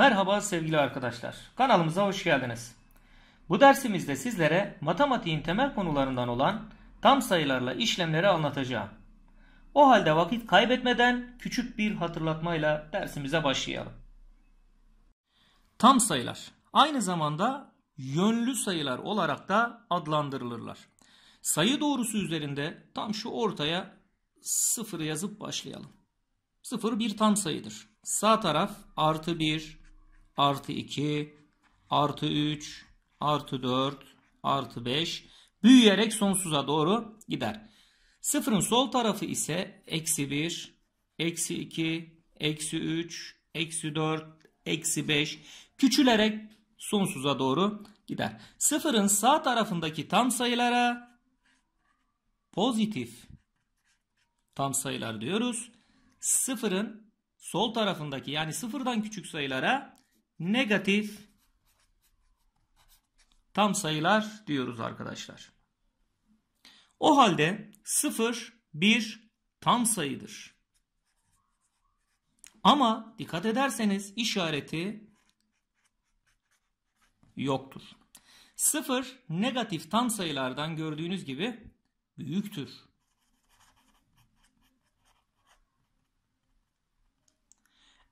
Merhaba sevgili arkadaşlar. Kanalımıza hoş geldiniz. Bu dersimizde sizlere matematiğin temel konularından olan tam sayılarla işlemleri anlatacağım. O halde vakit kaybetmeden küçük bir hatırlatmayla dersimize başlayalım. Tam sayılar aynı zamanda yönlü sayılar olarak da adlandırılırlar. Sayı doğrusu üzerinde tam şu ortaya sıfır yazıp başlayalım. Sıfır bir tam sayıdır. Sağ taraf artı bir artı 2, artı 3, artı 4, artı 5 büyüyerek sonsuza doğru gider. Sıfırın sol tarafı ise eksi 1, eksi 2, eksi 3, eksi 4, eksi 5 küçülerek sonsuza doğru gider. Sıfırın sağ tarafındaki tam sayılara pozitif tam sayılar diyoruz. Sıfırın sol tarafındaki yani sıfırdan küçük sayılara negatif tam sayılar diyoruz arkadaşlar. O halde 0, 1 tam sayıdır. Ama dikkat ederseniz işareti yoktur. 0 negatif tam sayılardan gördüğünüz gibi büyüktür.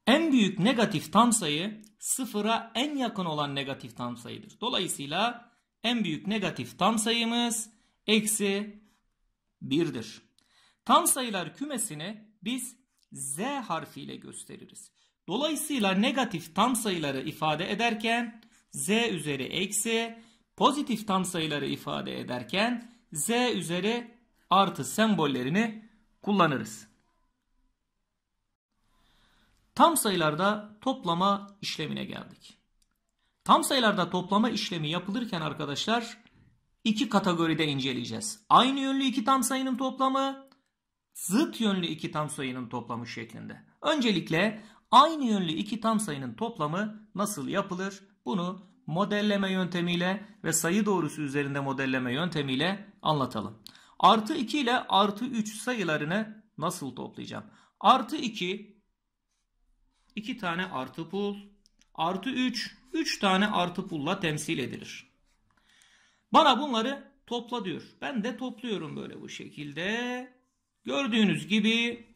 En büyük negatif tam sayı sıfıra en yakın olan negatif tam sayıdır. Dolayısıyla en büyük negatif tam sayımız eksi 1'dir. Tam sayılar kümesini biz z harfiyle gösteririz. Dolayısıyla negatif tam sayıları ifade ederken z üzeri eksi, pozitif tam sayıları ifade ederken z üzeri artı sembollerini kullanırız. Tam sayılarda toplama işlemine geldik. Tam sayılarda toplama işlemi yapılırken arkadaşlar iki kategoride inceleyeceğiz. Aynı yönlü iki tam sayının toplamı, zıt yönlü iki tam sayının toplamı şeklinde. Öncelikle aynı yönlü iki tam sayının toplamı nasıl yapılır? Bunu modelleme yöntemiyle ve sayı doğrusu üzerinde modelleme yöntemiyle anlatalım. Artı 2 ile artı 3 sayılarını nasıl toplayacağım? Artı 2 2 tane artı pul artı 3 3 tane artı pulla temsil edilir. Bana bunları topla diyor. Ben de topluyorum böyle bu şekilde. Gördüğünüz gibi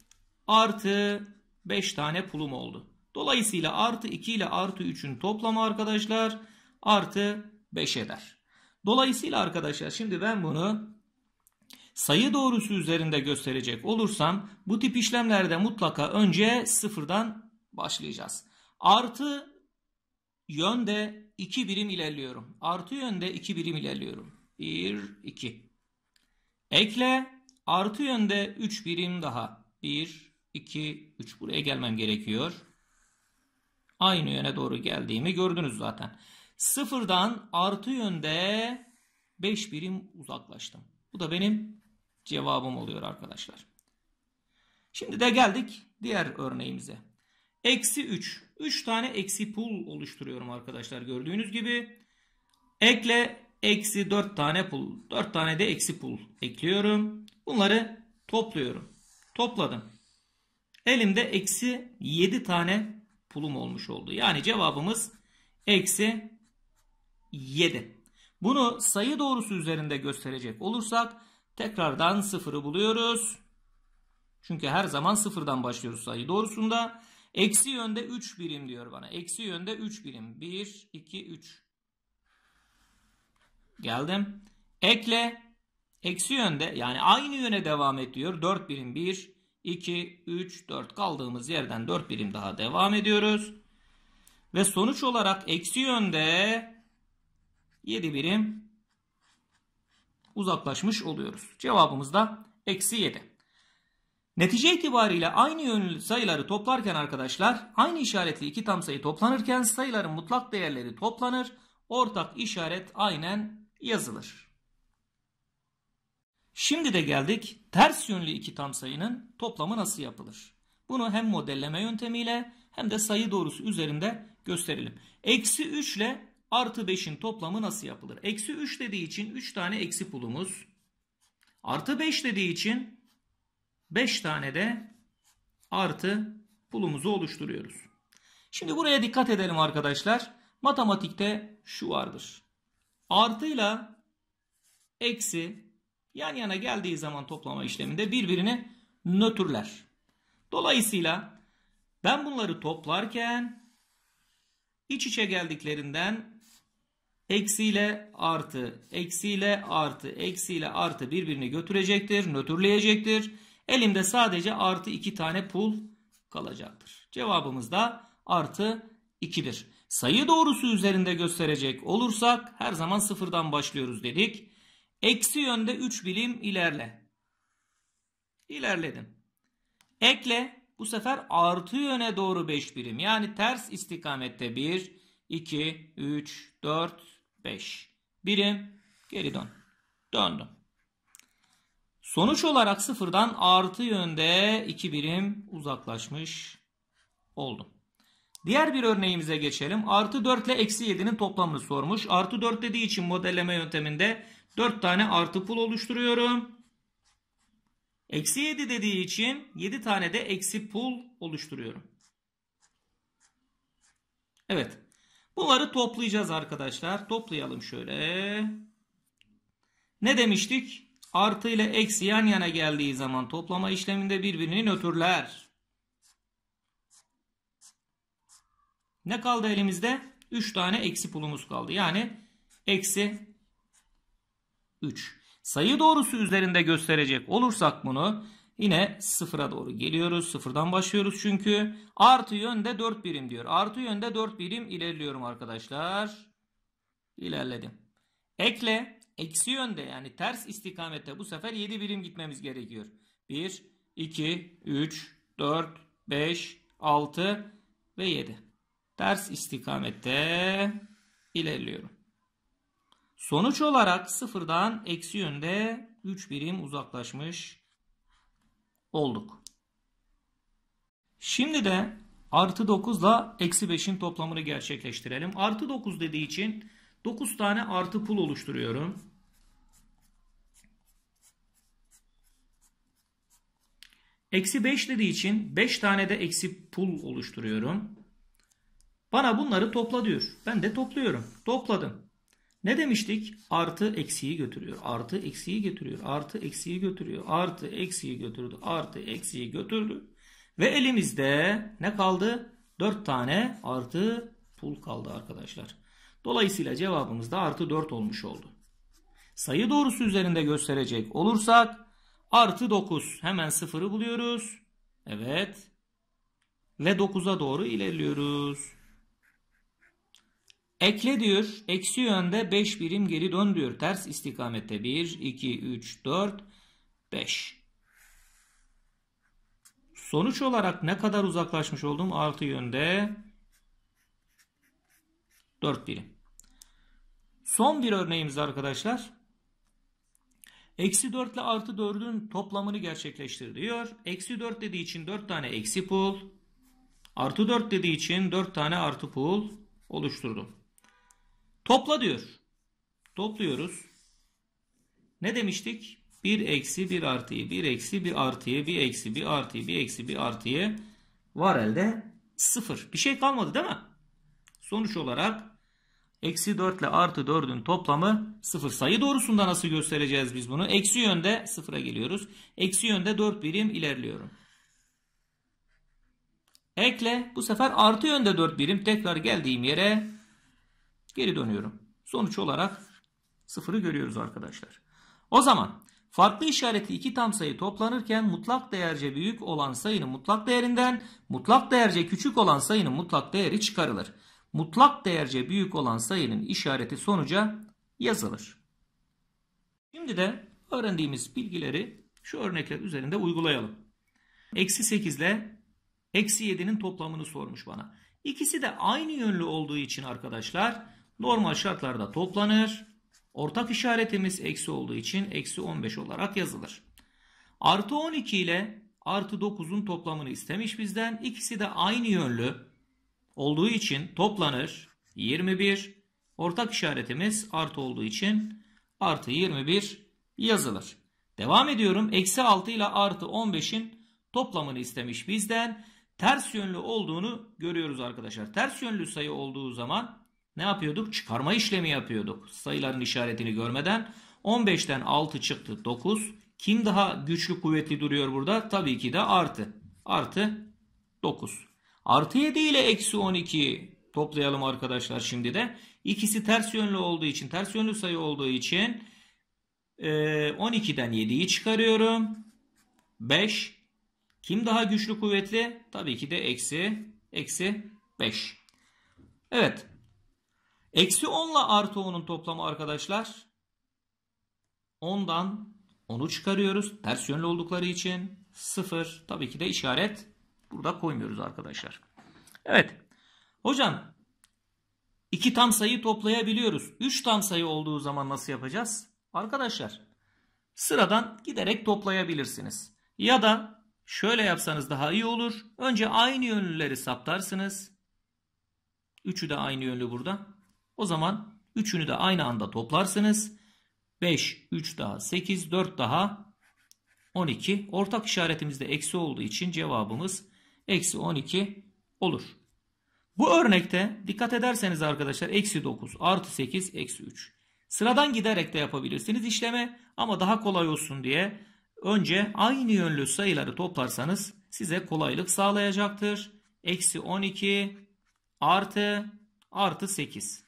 artı 5 tane pulum oldu. Dolayısıyla artı 2 ile artı 3'ün toplamı arkadaşlar artı 5 eder. Dolayısıyla arkadaşlar şimdi ben bunu sayı doğrusu üzerinde gösterecek olursam bu tip işlemlerde mutlaka önce sıfırdan başlayacağız. Artı yönde 2 birim ilerliyorum. Artı yönde 2 birim ilerliyorum. 1, 2. Ekle artı yönde 3 birim daha. 1, 2, 3. Buraya gelmem gerekiyor. Aynı yöne doğru geldiğimi gördünüz zaten. Sıfırdan artı yönde 5 birim uzaklaştım. Bu da benim cevabım oluyor arkadaşlar. Şimdi de geldik diğer örneğimize. Eksi 3. 3 tane eksi pul oluşturuyorum arkadaşlar gördüğünüz gibi. Ekle eksi 4 tane pul. 4 tane de eksi pul ekliyorum. Bunları topluyorum. Topladım. Elimde eksi 7 tane pulum olmuş oldu. Yani cevabımız eksi 7. Bunu sayı doğrusu üzerinde gösterecek olursak tekrardan sıfırı buluyoruz. Çünkü her zaman sıfırdan başlıyoruz sayı doğrusunda. Eksi yönde 3 birim diyor bana. Eksi yönde 3 birim. 1, 2, 3. Geldim. Ekle. Eksi yönde yani aynı yöne devam et diyor. 4 birim 1, 2, 3, 4 kaldığımız yerden 4 birim daha devam ediyoruz. Ve sonuç olarak eksi yönde 7 birim uzaklaşmış oluyoruz. Cevabımız da eksi 7. Netice itibariyle aynı yönlü sayıları toplarken arkadaşlar aynı işaretli iki tam sayı toplanırken sayıların mutlak değerleri toplanır. Ortak işaret aynen yazılır. Şimdi de geldik ters yönlü iki tam sayının toplamı nasıl yapılır? Bunu hem modelleme yöntemiyle hem de sayı doğrusu üzerinde gösterelim. Eksi 3 ile artı 5'in toplamı nasıl yapılır? Eksi 3 dediği için 3 tane eksi pulumuz. Artı 5 dediği için 5 tane de artı pulumuzu oluşturuyoruz. Şimdi buraya dikkat edelim arkadaşlar. Matematikte şu vardır. Artıyla eksi yan yana geldiği zaman toplama işleminde birbirini nötrler. Dolayısıyla ben bunları toplarken iç içe geldiklerinden eksiyle artı, eksiyle artı, eksiyle artı birbirini götürecektir, nötrleyecektir. Elimde sadece artı 2 tane pul kalacaktır. Cevabımız da artı 2'dir. Sayı doğrusu üzerinde gösterecek olursak her zaman sıfırdan başlıyoruz dedik. Eksi yönde 3 bilim ilerle. İlerledim. Ekle bu sefer artı yöne doğru 5 birim. Yani ters istikamette 1, 2, 3, 4, 5 birim geri dön. Döndüm. Sonuç olarak sıfırdan artı yönde 2 birim uzaklaşmış oldum. Diğer bir örneğimize geçelim. Artı 4 ile eksi 7'nin toplamını sormuş. Artı 4 dediği için modelleme yönteminde 4 tane artı pul oluşturuyorum. Eksi 7 dediği için 7 tane de eksi pul oluşturuyorum. Evet. Bunları toplayacağız arkadaşlar. Toplayalım şöyle. Ne demiştik? Artı ile eksi yan yana geldiği zaman toplama işleminde birbirini nötrler. Ne kaldı elimizde? 3 tane eksi pulumuz kaldı. Yani eksi 3. Sayı doğrusu üzerinde gösterecek olursak bunu yine sıfıra doğru geliyoruz. Sıfırdan başlıyoruz çünkü. Artı yönde 4 birim diyor. Artı yönde 4 birim ilerliyorum arkadaşlar. İlerledim. Ekle eksi yönde yani ters istikamette bu sefer 7 birim gitmemiz gerekiyor. 1, 2, 3, 4, 5, 6 ve 7. Ters istikamette ilerliyorum. Sonuç olarak sıfırdan eksi yönde 3 birim uzaklaşmış olduk. Şimdi de artı 9 ile eksi 5'in toplamını gerçekleştirelim. Artı 9 dediği için 9 tane artı pul oluşturuyorum. Eksi 5 dediği için 5 tane de eksi pul oluşturuyorum. Bana bunları topla diyor. Ben de topluyorum. Topladım. Ne demiştik? Artı eksiği götürüyor. Artı eksiği götürüyor. Artı eksiği götürüyor. Artı eksiği götürdü. Artı eksiği götürdü. Ve elimizde ne kaldı? 4 tane artı pul kaldı arkadaşlar. Dolayısıyla cevabımız da artı 4 olmuş oldu. Sayı doğrusu üzerinde gösterecek olursak artı 9 hemen sıfırı buluyoruz. Evet. Ve 9'a doğru ilerliyoruz. Ekle diyor. Eksi yönde 5 birim geri dön diyor. Ters istikamette 1, 2, 3, 4, 5. Sonuç olarak ne kadar uzaklaşmış oldum? Artı yönde 4 dilim. Son bir örneğimiz arkadaşlar. Eksi 4 ile artı 4'ün toplamını gerçekleştir diyor. Eksi 4 dediği için 4 tane eksi pul. Artı 4 dediği için 4 tane artı pul oluşturdum. Topla diyor. Topluyoruz. Ne demiştik? 1 eksi 1 artıyı 1 eksi 1 artıyı 1 eksi 1 artıyı 1 eksi 1 artıyı var elde 0. Bir şey kalmadı değil mi? Sonuç olarak Eksi 4 ile artı 4'ün toplamı 0. Sayı doğrusunda nasıl göstereceğiz biz bunu? Eksi yönde 0'a geliyoruz. Eksi yönde 4 birim ilerliyorum. Ekle bu sefer artı yönde 4 birim tekrar geldiğim yere geri dönüyorum. Sonuç olarak 0'ı görüyoruz arkadaşlar. O zaman farklı işaretli iki tam sayı toplanırken mutlak değerce büyük olan sayının mutlak değerinden mutlak değerce küçük olan sayının mutlak değeri çıkarılır mutlak değerce büyük olan sayının işareti sonuca yazılır. Şimdi de öğrendiğimiz bilgileri şu örnekler üzerinde uygulayalım. Eksi 8 ile eksi 7'nin toplamını sormuş bana. İkisi de aynı yönlü olduğu için arkadaşlar normal şartlarda toplanır. Ortak işaretimiz eksi olduğu için eksi 15 olarak yazılır. Artı 12 ile artı 9'un toplamını istemiş bizden. İkisi de aynı yönlü olduğu için toplanır 21. Ortak işaretimiz artı olduğu için artı 21 yazılır. Devam ediyorum. Eksi 6 ile artı 15'in toplamını istemiş bizden. Ters yönlü olduğunu görüyoruz arkadaşlar. Ters yönlü sayı olduğu zaman ne yapıyorduk? Çıkarma işlemi yapıyorduk. Sayıların işaretini görmeden 15'ten 6 çıktı 9. Kim daha güçlü kuvvetli duruyor burada? Tabii ki de artı. Artı 9. Artı 7 ile eksi 12 toplayalım arkadaşlar şimdi de. İkisi ters yönlü olduğu için ters yönlü sayı olduğu için 12'den e, 7'yi çıkarıyorum. 5. Kim daha güçlü kuvvetli? Tabii ki de eksi eksi 5. Evet. Eksi 10 ile artı 10'un toplamı arkadaşlar. 10'dan 10'u çıkarıyoruz. Ters yönlü oldukları için 0. Tabii ki de işaret Burada koymuyoruz arkadaşlar. Evet. Hocam iki tam sayı toplayabiliyoruz. Üç tam sayı olduğu zaman nasıl yapacağız? Arkadaşlar sıradan giderek toplayabilirsiniz. Ya da şöyle yapsanız daha iyi olur. Önce aynı yönlüleri saptarsınız. Üçü de aynı yönlü burada. O zaman üçünü de aynı anda toplarsınız. 5, 3 daha 8, 4 daha 12. Ortak işaretimizde eksi olduğu için cevabımız eksi 12 olur. Bu örnekte dikkat ederseniz arkadaşlar eksi 9 artı 8 eksi 3. Sıradan giderek de yapabilirsiniz işleme ama daha kolay olsun diye önce aynı yönlü sayıları toplarsanız size kolaylık sağlayacaktır. Eksi 12 artı artı 8.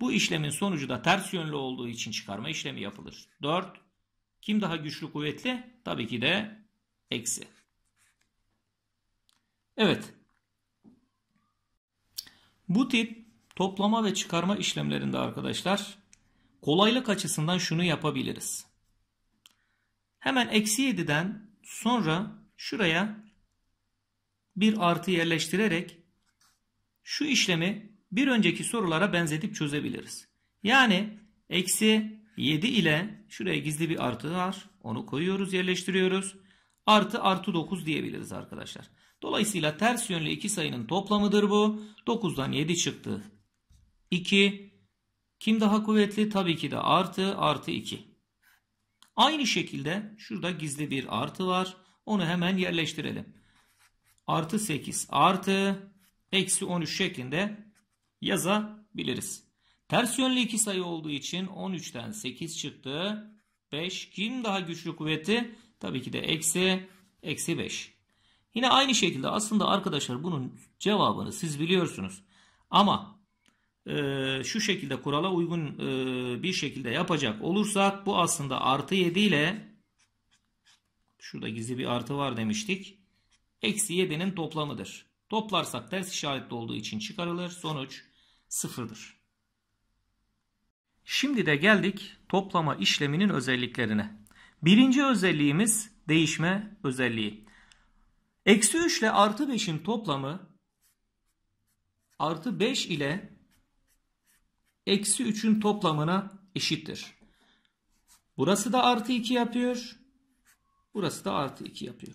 Bu işlemin sonucu da ters yönlü olduğu için çıkarma işlemi yapılır. 4. Kim daha güçlü kuvvetli? Tabii ki de eksi. Evet. Bu tip toplama ve çıkarma işlemlerinde arkadaşlar kolaylık açısından şunu yapabiliriz. Hemen eksi 7'den sonra şuraya bir artı yerleştirerek şu işlemi bir önceki sorulara benzetip çözebiliriz. Yani eksi 7 ile şuraya gizli bir artı var. Onu koyuyoruz yerleştiriyoruz. Artı artı 9 diyebiliriz arkadaşlar. Dolayısıyla ters yönlü iki sayının toplamıdır bu. 9'dan 7 çıktı. 2. Kim daha kuvvetli? Tabii ki de artı artı 2. Aynı şekilde şurada gizli bir artı var. Onu hemen yerleştirelim. Artı 8 artı eksi 13 şeklinde yazabiliriz. Ters yönlü iki sayı olduğu için 13'ten 8 çıktı. 5 kim daha güçlü kuvveti? Tabii ki de eksi eksi 5. Yine aynı şekilde aslında arkadaşlar bunun cevabını siz biliyorsunuz. Ama e, şu şekilde kurala uygun e, bir şekilde yapacak olursak bu aslında artı 7 ile şurada gizli bir artı var demiştik. Eksi 7'nin toplamıdır. Toplarsak ters işaretli olduğu için çıkarılır. Sonuç sıfırdır. Şimdi de geldik toplama işleminin özelliklerine. Birinci özelliğimiz değişme özelliği. Eksi 3 ile artı 5'in toplamı artı 5 ile eksi 3'ün toplamına eşittir. Burası da artı 2 yapıyor. Burası da artı 2 yapıyor.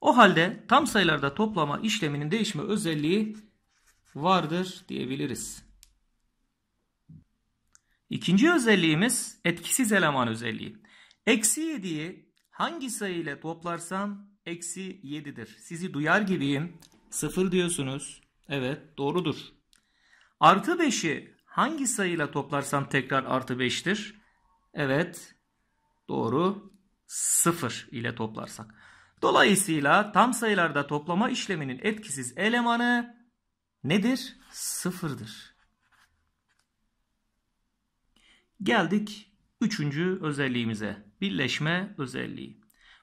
O halde tam sayılarda toplama işleminin değişme özelliği vardır diyebiliriz. İkinci özelliğimiz etkisiz eleman özelliği. Eksi 7'yi hangi sayı ile toplarsan eksi 7'dir. Sizi duyar gibiyim. 0 diyorsunuz. Evet doğrudur. Artı 5'i hangi sayıyla toplarsam tekrar artı 5'tir? Evet doğru 0 ile toplarsak. Dolayısıyla tam sayılarda toplama işleminin etkisiz elemanı nedir? Sıfırdır. Geldik üçüncü özelliğimize. Birleşme özelliği.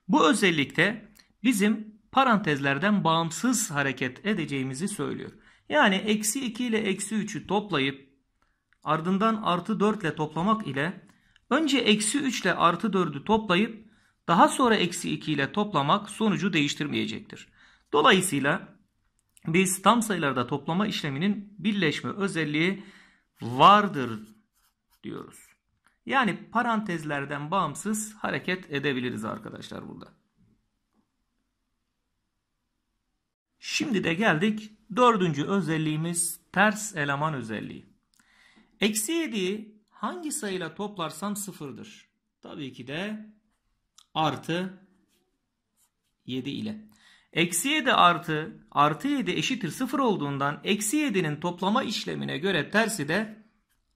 Bu özellikte bizim parantezlerden bağımsız hareket edeceğimizi söylüyor. Yani eksi 2 ile eksi 3'ü toplayıp ardından artı 4 ile toplamak ile önce eksi 3 ile artı 4'ü toplayıp daha sonra eksi 2 ile toplamak sonucu değiştirmeyecektir. Dolayısıyla biz tam sayılarda toplama işleminin birleşme özelliği vardır diyoruz. Yani parantezlerden bağımsız hareket edebiliriz arkadaşlar burada. Şimdi de geldik dördüncü özelliğimiz ters eleman özelliği. Eksi 7'yi hangi sayıyla toplarsam sıfırdır. Tabii ki de artı 7 ile. Eksi 7 artı artı 7 eşittir sıfır olduğundan eksi 7'nin toplama işlemine göre tersi de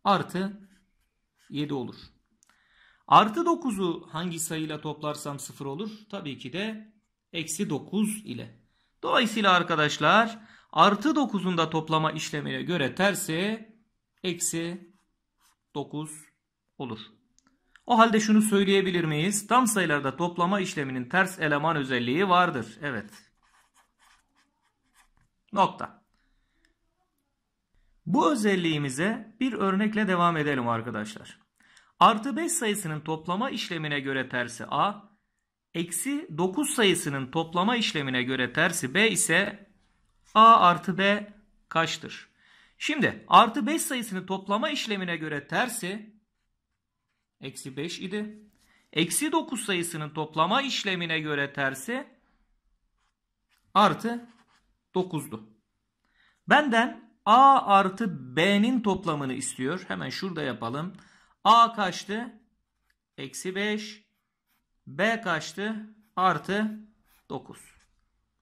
artı 7 olur. Artı 9'u hangi sayıyla toplarsam sıfır olur? Tabii ki de eksi 9 ile. Dolayısıyla arkadaşlar artı 9'un da toplama işlemine göre tersi eksi 9 olur. O halde şunu söyleyebilir miyiz? Tam sayılarda toplama işleminin ters eleman özelliği vardır. Evet. Nokta. Bu özelliğimize bir örnekle devam edelim arkadaşlar. Artı 5 sayısının toplama işlemine göre tersi A, Eksi 9 sayısının toplama işlemine göre tersi b ise a artı b kaçtır? Şimdi artı 5 sayısının toplama işlemine göre tersi eksi 5 idi. Eksi 9 sayısının toplama işlemine göre tersi artı 9'du. Benden a artı b'nin toplamını istiyor. Hemen şurada yapalım. a kaçtı? Eksi 5. B kaçtı? Artı 9.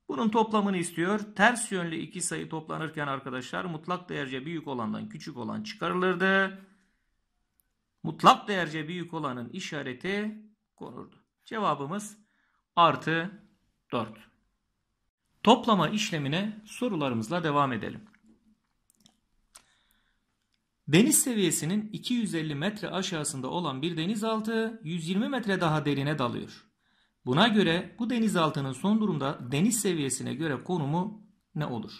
Bunun toplamını istiyor. Ters yönlü iki sayı toplanırken arkadaşlar mutlak değerce büyük olandan küçük olan çıkarılırdı. Mutlak değerce büyük olanın işareti konurdu. Cevabımız artı 4. Toplama işlemine sorularımızla devam edelim. Deniz seviyesinin 250 metre aşağısında olan bir denizaltı 120 metre daha derine dalıyor. Buna göre bu denizaltının son durumda deniz seviyesine göre konumu ne olur?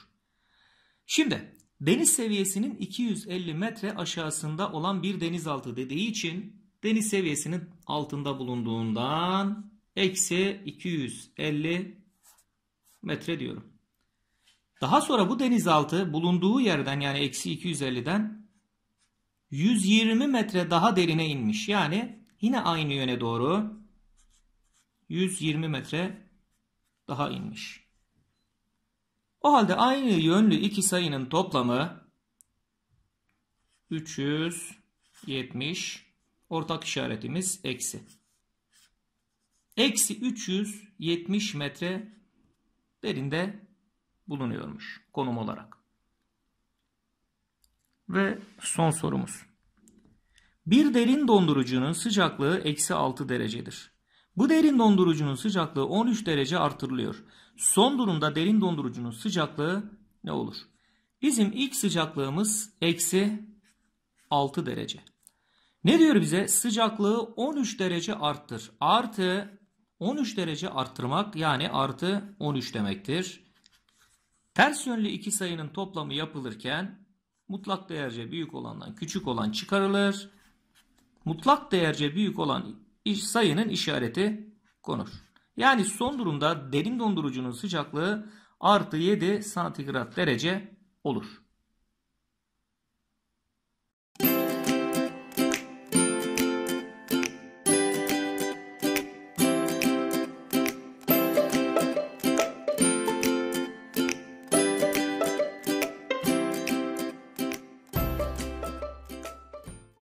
Şimdi deniz seviyesinin 250 metre aşağısında olan bir denizaltı dediği için deniz seviyesinin altında bulunduğundan eksi 250 metre diyorum. Daha sonra bu denizaltı bulunduğu yerden yani eksi 250'den 120 metre daha derine inmiş. Yani yine aynı yöne doğru 120 metre daha inmiş. O halde aynı yönlü iki sayının toplamı 370 ortak işaretimiz eksi. Eksi 370 metre derinde bulunuyormuş konum olarak. Ve son sorumuz. Bir derin dondurucunun sıcaklığı eksi 6 derecedir. Bu derin dondurucunun sıcaklığı 13 derece artırılıyor. Son durumda derin dondurucunun sıcaklığı ne olur? Bizim ilk sıcaklığımız eksi 6 derece. Ne diyor bize? Sıcaklığı 13 derece arttır. Artı 13 derece arttırmak yani artı 13 demektir. Ters yönlü iki sayının toplamı yapılırken Mutlak değerce büyük olandan küçük olan çıkarılır. Mutlak değerce büyük olan sayının işareti konur. Yani son durumda derin dondurucunun sıcaklığı artı 7 santigrat derece olur.